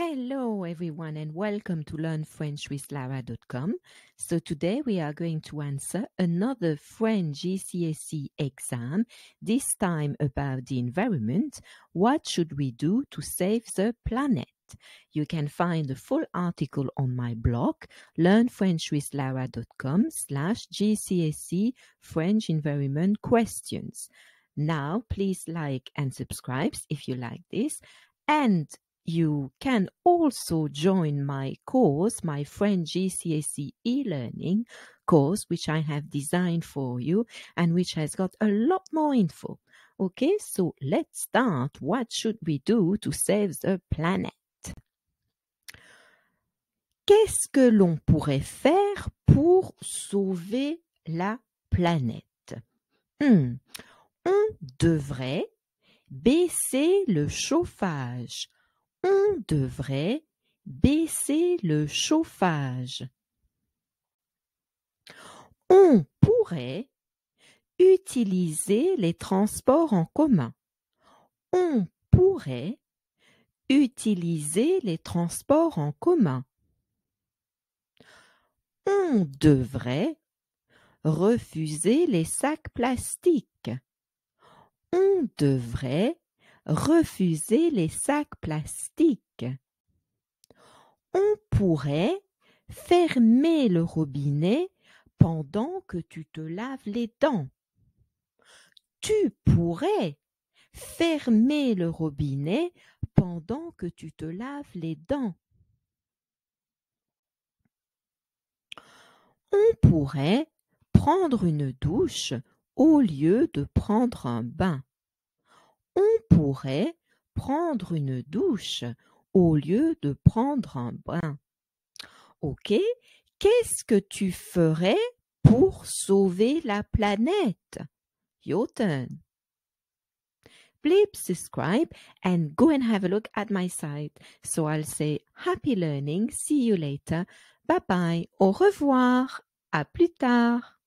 Hello everyone and welcome to Learn French with So today we are going to answer another French GCSE exam, this time about the environment. What should we do to save the planet? You can find the full article on my blog, learnfrenchwithlara.com slash GCSE French Environment Questions. Now, please like and subscribe if you like this and You can also join my course, my French GCSE e-learning course, which I have designed for you and which has got a lot more info. Okay, so let's start. What should we do to save the planet? Qu'est-ce que l'on pourrait faire pour sauver la planète hmm, On devrait baisser le chauffage on devrait baisser le chauffage. On pourrait utiliser les transports en commun. On pourrait utiliser les transports en commun. On devrait refuser les sacs plastiques. On devrait refuser les sacs plastiques. On pourrait fermer le robinet pendant que tu te laves les dents. Tu pourrais fermer le robinet pendant que tu te laves les dents. On pourrait prendre une douche au lieu de prendre un bain prendre une douche au lieu de prendre un bain. Ok, qu'est-ce que tu ferais pour sauver la planète? Your turn. Please subscribe and go and have a look at my site. So I'll say happy learning. See you later. Bye bye. Au revoir. À plus tard.